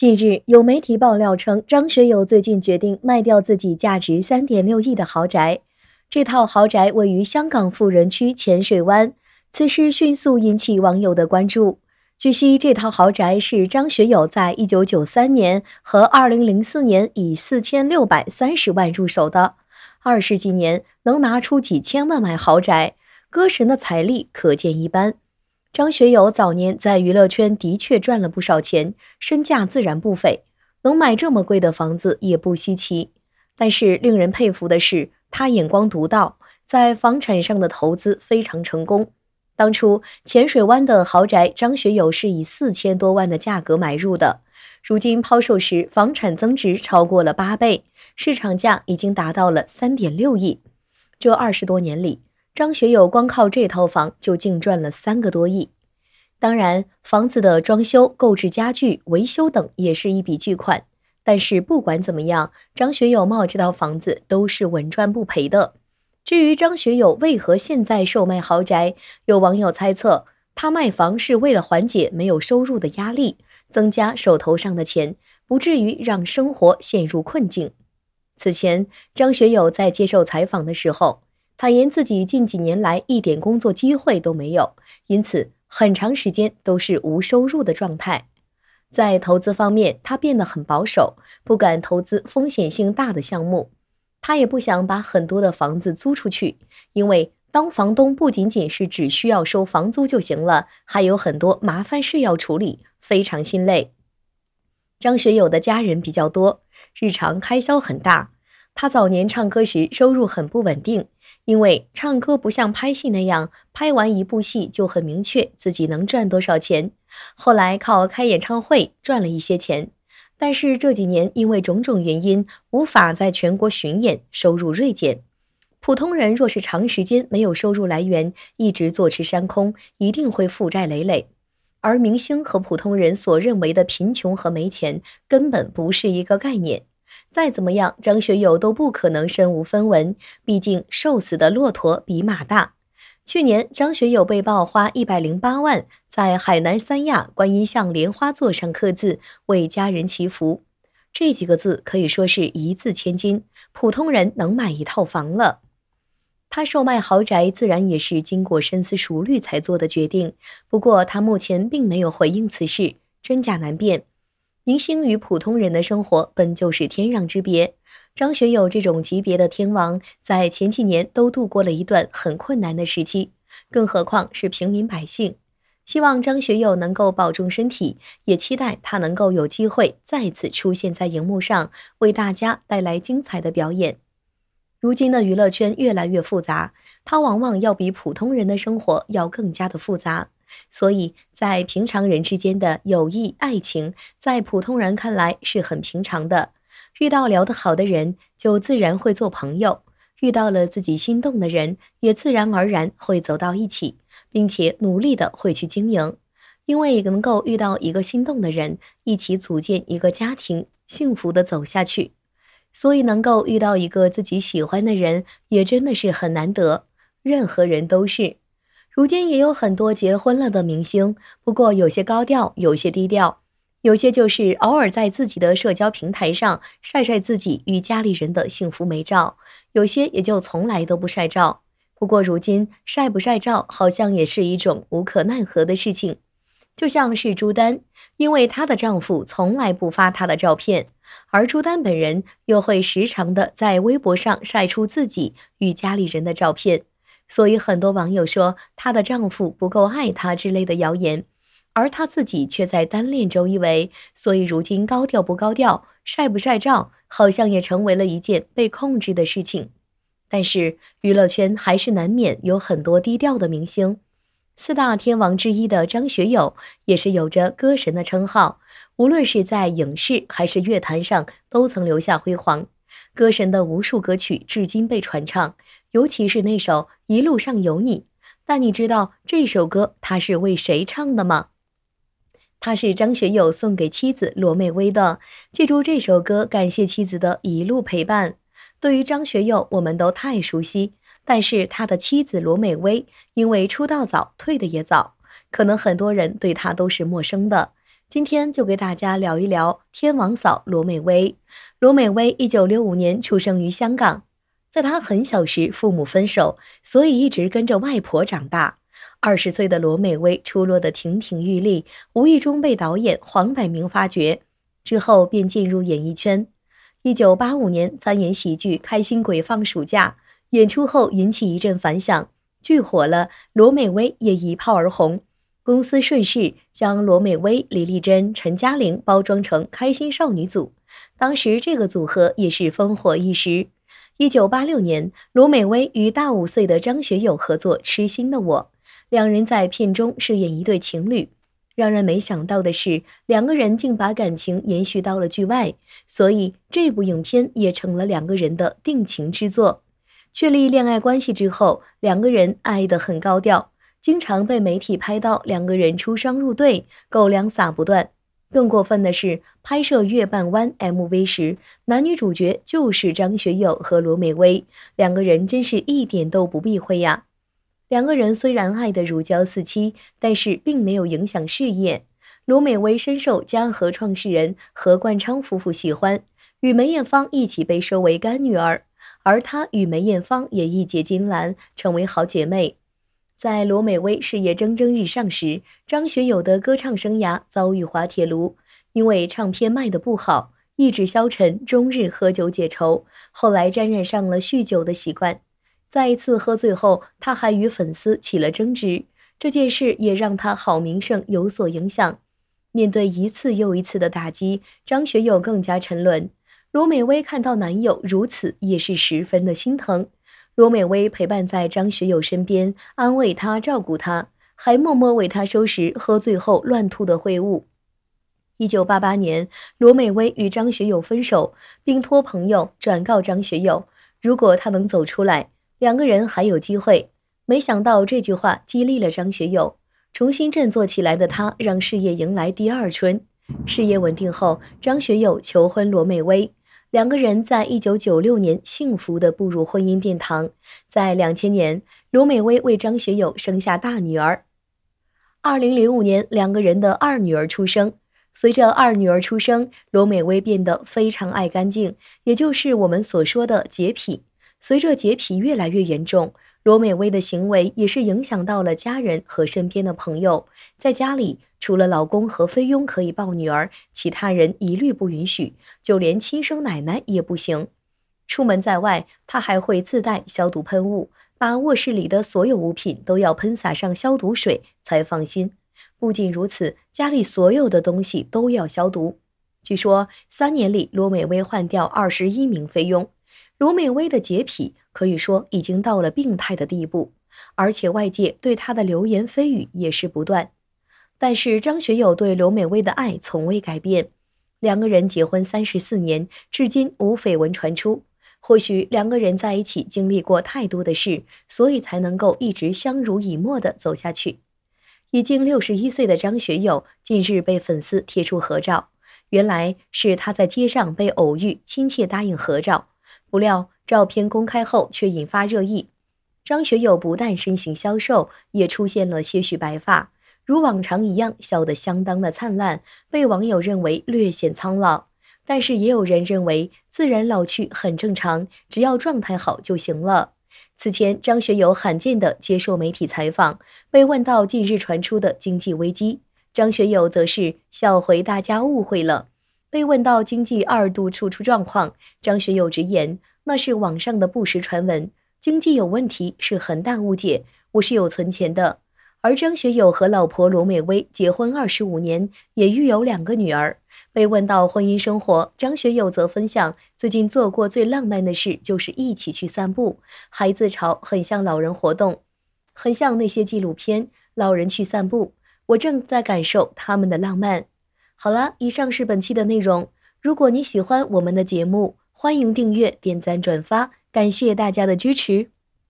近日，有媒体爆料称，张学友最近决定卖掉自己价值三点六亿的豪宅。这套豪宅位于香港富人区浅水湾，此事迅速引起网友的关注。据悉，这套豪宅是张学友在一九九三年和二零零四年以四千六百三十万入手的。二十几年能拿出几千万买豪宅，歌神的财力可见一斑。张学友早年在娱乐圈的确赚了不少钱，身价自然不菲，能买这么贵的房子也不稀奇。但是令人佩服的是，他眼光独到，在房产上的投资非常成功。当初浅水湾的豪宅张学友是以四千多万的价格买入的，如今抛售时，房产增值超过了八倍，市场价已经达到了三点六亿。这二十多年里，张学友光靠这套房就净赚了三个多亿，当然，房子的装修、购置家具、维修等也是一笔巨款。但是不管怎么样，张学友茂这套房子都是稳赚不赔的。至于张学友为何现在售卖豪宅，有网友猜测他卖房是为了缓解没有收入的压力，增加手头上的钱，不至于让生活陷入困境。此前，张学友在接受采访的时候。坦言自己近几年来一点工作机会都没有，因此很长时间都是无收入的状态。在投资方面，他变得很保守，不敢投资风险性大的项目。他也不想把很多的房子租出去，因为当房东不仅仅是只需要收房租就行了，还有很多麻烦事要处理，非常心累。张学友的家人比较多，日常开销很大。他早年唱歌时收入很不稳定。因为唱歌不像拍戏那样，拍完一部戏就很明确自己能赚多少钱。后来靠开演唱会赚了一些钱，但是这几年因为种种原因无法在全国巡演，收入锐减。普通人若是长时间没有收入来源，一直坐吃山空，一定会负债累累。而明星和普通人所认为的贫穷和没钱根本不是一个概念。再怎么样，张学友都不可能身无分文，毕竟瘦死的骆驼比马大。去年，张学友被曝花一百零八万在海南三亚观音像莲花座上刻字，为家人祈福。这几个字可以说是一字千金，普通人能买一套房了。他售卖豪宅，自然也是经过深思熟虑才做的决定。不过，他目前并没有回应此事，真假难辨。明星与普通人的生活本就是天壤之别。张学友这种级别的天王，在前几年都度过了一段很困难的时期，更何况是平民百姓。希望张学友能够保重身体，也期待他能够有机会再次出现在荧幕上，为大家带来精彩的表演。如今的娱乐圈越来越复杂，他往往要比普通人的生活要更加的复杂。所以，在平常人之间的友谊、爱情，在普通人看来是很平常的。遇到聊得好的人，就自然会做朋友；遇到了自己心动的人，也自然而然会走到一起，并且努力的会去经营。因为能够遇到一个心动的人，一起组建一个家庭，幸福的走下去，所以能够遇到一个自己喜欢的人，也真的是很难得。任何人都是。如今也有很多结婚了的明星，不过有些高调，有些低调，有些就是偶尔在自己的社交平台上晒晒自己与家里人的幸福美照，有些也就从来都不晒照。不过如今晒不晒照好像也是一种无可奈何的事情，就像是朱丹，因为她的丈夫从来不发她的照片，而朱丹本人又会时常的在微博上晒出自己与家里人的照片。所以很多网友说她的丈夫不够爱她之类的谣言，而她自己却在单恋周一围，所以如今高调不高调，晒不晒照，好像也成为了一件被控制的事情。但是娱乐圈还是难免有很多低调的明星，四大天王之一的张学友也是有着歌神的称号，无论是在影视还是乐坛上都曾留下辉煌，歌神的无数歌曲至今被传唱。尤其是那首《一路上有你》，但你知道这首歌他是为谁唱的吗？他是张学友送给妻子罗美薇的。记住这首歌，感谢妻子的一路陪伴。对于张学友，我们都太熟悉，但是他的妻子罗美薇因为出道早，退的也早，可能很多人对她都是陌生的。今天就给大家聊一聊天王嫂罗美薇。罗美薇一九六五年出生于香港。在他很小时，父母分手，所以一直跟着外婆长大。二十岁的罗美薇出落的亭亭玉立，无意中被导演黄百鸣发掘，之后便进入演艺圈。一九八五年参演喜剧《开心鬼放暑假》，演出后引起一阵反响，剧火了，罗美薇也一炮而红。公司顺势将罗美薇、李丽珍、陈嘉玲包装成开心少女组，当时这个组合也是风火一时。一九八六年，卢美薇与大五岁的张学友合作《痴心的我》，两人在片中饰演一对情侣。让人没想到的是，两个人竟把感情延续到了剧外，所以这部影片也成了两个人的定情之作。确立恋爱关系之后，两个人爱得很高调，经常被媒体拍到两个人出双入对，狗粮撒不断。更过分的是，拍摄《月半弯》MV 时，男女主角就是张学友和罗美薇，两个人真是一点都不避讳呀。两个人虽然爱得如胶似漆，但是并没有影响事业。罗美薇深受嘉禾创始人何冠昌夫妇喜欢，与梅艳芳一起被收为干女儿，而她与梅艳芳也一结金兰，成为好姐妹。在罗美薇事业蒸蒸日上时，张学友的歌唱生涯遭遇滑铁卢，因为唱片卖得不好，意志消沉，终日喝酒解愁，后来沾染上了酗酒的习惯。再一次喝醉后，他还与粉丝起了争执，这件事也让他好名声有所影响。面对一次又一次的打击，张学友更加沉沦。罗美薇看到男友如此，也是十分的心疼。罗美薇陪伴在张学友身边，安慰他、照顾他，还默默为他收拾喝醉后乱吐的秽物。一九八八年，罗美薇与张学友分手，并托朋友转告张学友：“如果他能走出来，两个人还有机会。”没想到这句话激励了张学友，重新振作起来的他让事业迎来第二春。事业稳定后，张学友求婚罗美薇。两个人在1996年幸福地步入婚姻殿堂，在2000年，罗美薇为张学友生下大女儿。2005年，两个人的二女儿出生。随着二女儿出生，罗美薇变得非常爱干净，也就是我们所说的洁癖。随着洁癖越来越严重。罗美薇的行为也是影响到了家人和身边的朋友。在家里，除了老公和菲佣可以抱女儿，其他人一律不允许，就连亲生奶奶也不行。出门在外，她还会自带消毒喷雾，把卧室里的所有物品都要喷洒上消毒水才放心。不仅如此，家里所有的东西都要消毒。据说三年里，罗美薇换掉二十一名菲佣。罗美薇的洁癖。可以说已经到了病态的地步，而且外界对他的流言蜚语也是不断。但是张学友对刘美薇的爱从未改变，两个人结婚三十四年，至今无绯闻传出。或许两个人在一起经历过太多的事，所以才能够一直相濡以沫的走下去。已经六十一岁的张学友近日被粉丝贴出合照，原来是他在街上被偶遇，亲切答应合照，不料。照片公开后却引发热议，张学友不但身形消瘦，也出现了些许白发，如往常一样笑得相当的灿烂，被网友认为略显苍老。但是也有人认为自然老去很正常，只要状态好就行了。此前，张学友罕见的接受媒体采访，被问到近日传出的经济危机，张学友则是笑回大家误会了。被问到经济二度处出状况，张学友直言。那是网上的不实传闻，经济有问题是很大误解。我是有存钱的，而张学友和老婆罗美薇结婚二十五年，也育有两个女儿。被问到婚姻生活，张学友则分享最近做过最浪漫的事就是一起去散步，孩子潮很像老人活动，很像那些纪录片老人去散步。我正在感受他们的浪漫。好了，以上是本期的内容。如果你喜欢我们的节目，欢迎订阅、点赞、转发，感谢大家的支持。